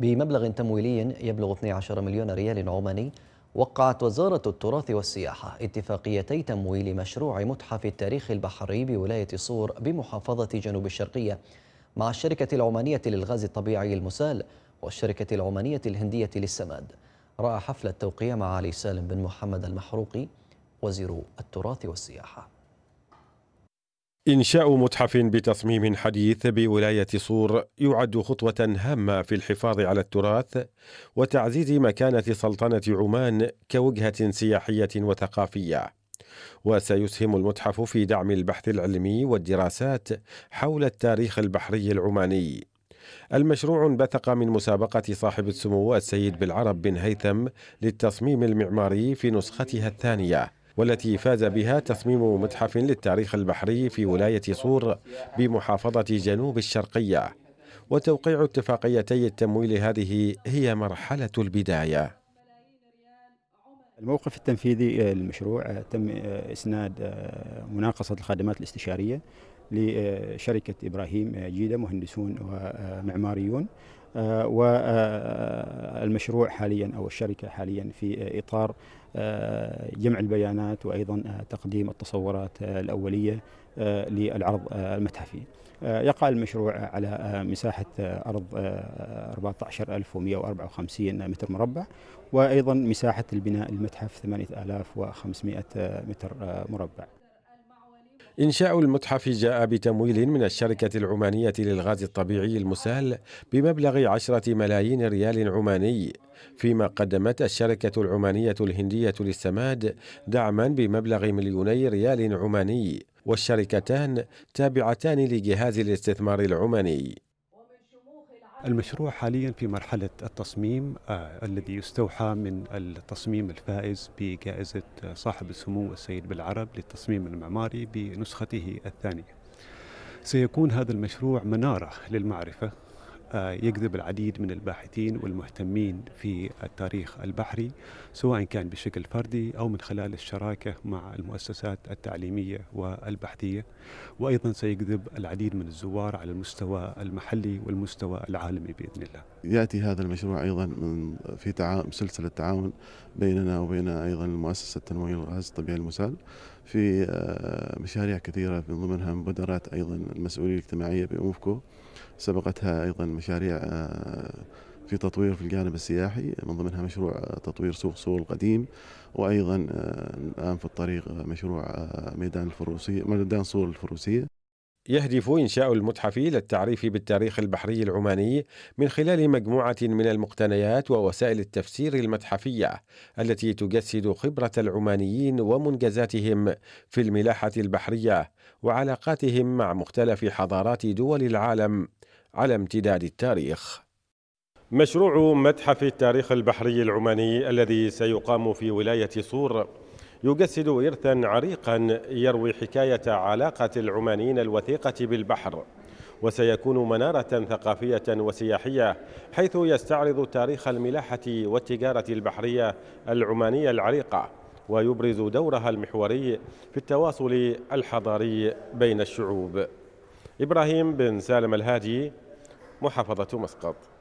بمبلغ تمويلي يبلغ 12 مليون ريال عماني وقعت وزارة التراث والسياحة اتفاقيتي تمويل مشروع متحف التاريخ البحري بولاية صور بمحافظة جنوب الشرقية مع الشركة العمانية للغاز الطبيعي المسال والشركة العمانية الهندية للسماد رأى حفل التوقيع مع علي سالم بن محمد المحروقي وزير التراث والسياحه إنشاء متحف بتصميم حديث بولاية صور يعد خطوة هامة في الحفاظ على التراث وتعزيز مكانة سلطنة عمان كوجهة سياحية وثقافية. وسيسهم المتحف في دعم البحث العلمي والدراسات حول التاريخ البحري العماني. المشروع انبثق من مسابقة صاحب السمو السيد بالعرب بن هيثم للتصميم المعماري في نسختها الثانية والتي فاز بها تصميم متحف للتاريخ البحري في ولاية صور بمحافظة جنوب الشرقية وتوقيع اتفاقيتي التمويل هذه هي مرحلة البداية الموقف التنفيذي للمشروع تم إسناد مناقصة الخدمات الاستشارية لشركة إبراهيم جيدة مهندسون ومعماريون آه، والمشروع آه، حاليا أو الشركة حاليا في إطار آه، جمع البيانات وأيضا تقديم التصورات الأولية للعرض المتحفي يقع المشروع على مساحة أرض 14154 متر مربع وأيضا مساحة البناء المتحف 8500 متر مربع إنشاء المتحف جاء بتمويل من الشركة العمانية للغاز الطبيعي المسال بمبلغ عشرة ملايين ريال عماني فيما قدمت الشركة العمانية الهندية للسماد دعما بمبلغ مليوني ريال عماني والشركتان تابعتان لجهاز الاستثمار العماني المشروع حاليا في مرحلة التصميم آه الذي يستوحى من التصميم الفائز بجائزة صاحب السمو السيد بالعرب للتصميم المعماري بنسخته الثانية. سيكون هذا المشروع منارة للمعرفة يجذب العديد من الباحثين والمهتمين في التاريخ البحري سواء كان بشكل فردي أو من خلال الشراكة مع المؤسسات التعليمية والبحثية وأيضا سيجذب العديد من الزوار على المستوى المحلي والمستوى العالمي بإذن الله يأتي هذا المشروع أيضا من في سلسلة تعاون بيننا وبين أيضا المؤسسة التنموية للغاز الطبيعي المسال في آه، مشاريع كثيرة من ضمنها مبادرات أيضا المسؤولية الاجتماعية بأموفكو سبقتها أيضا مشاريع آه، في تطوير في الجانب السياحي من ضمنها مشروع آه، تطوير سوق سول القديم وأيضا الآن في الطريق مشروع ميدان الفروسية ميدان سول الفروسية يهدف إنشاء المتحف للتعريف بالتاريخ البحري العماني من خلال مجموعة من المقتنيات ووسائل التفسير المتحفية التي تجسد خبرة العمانيين ومنجزاتهم في الملاحة البحرية وعلاقاتهم مع مختلف حضارات دول العالم على امتداد التاريخ. مشروع متحف التاريخ البحري العماني الذي سيقام في ولاية صور يجسد إرثا عريقا يروي حكاية علاقة العمانيين الوثيقة بالبحر وسيكون منارة ثقافية وسياحية حيث يستعرض تاريخ الملاحة والتجارة البحرية العمانية العريقة ويبرز دورها المحوري في التواصل الحضاري بين الشعوب إبراهيم بن سالم الهادي محافظة مسقط